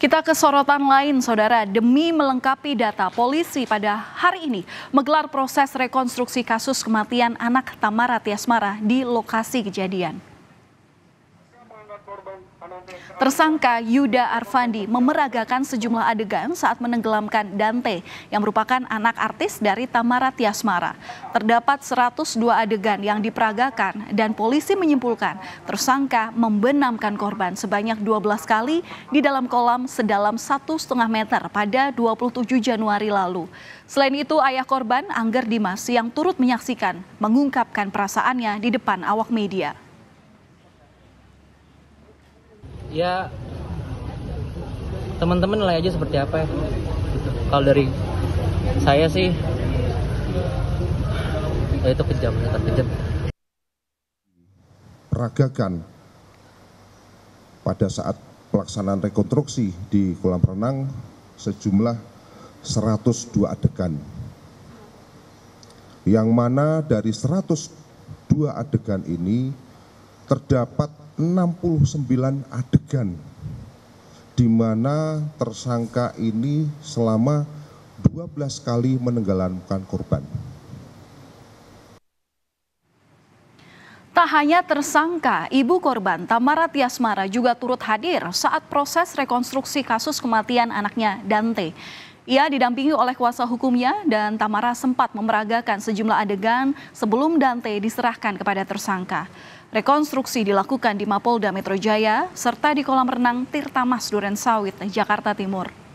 Kita ke sorotan lain, Saudara. Demi melengkapi data, polisi pada hari ini menggelar proses rekonstruksi kasus kematian anak Tamara Tiasmara di lokasi kejadian. Tersangka Yuda Arfandi memeragakan sejumlah adegan saat menenggelamkan Dante yang merupakan anak artis dari Tamara Tiasmara. Terdapat 102 adegan yang diperagakan dan polisi menyimpulkan tersangka membenamkan korban sebanyak 12 kali di dalam kolam sedalam 1,5 meter pada 27 Januari lalu. Selain itu ayah korban Angger Dimas yang turut menyaksikan mengungkapkan perasaannya di depan awak media ya teman-teman nilai aja seperti apa ya kalau dari saya sih ya itu kejam kata ya, kejam peragakan pada saat pelaksanaan rekonstruksi di kolam renang sejumlah 102 adegan yang mana dari 102 adegan ini terdapat 69 adegan di mana tersangka ini selama 12 kali menenggelamkan korban. Tak hanya tersangka, ibu korban Tamara Tiasmara juga turut hadir saat proses rekonstruksi kasus kematian anaknya Dante. Ia didampingi oleh kuasa hukumnya dan Tamara sempat memeragakan sejumlah adegan sebelum Dante diserahkan kepada tersangka. Rekonstruksi dilakukan di Mapolda Metro Jaya serta di kolam renang Tirta Mas Duren Sawit, Jakarta Timur.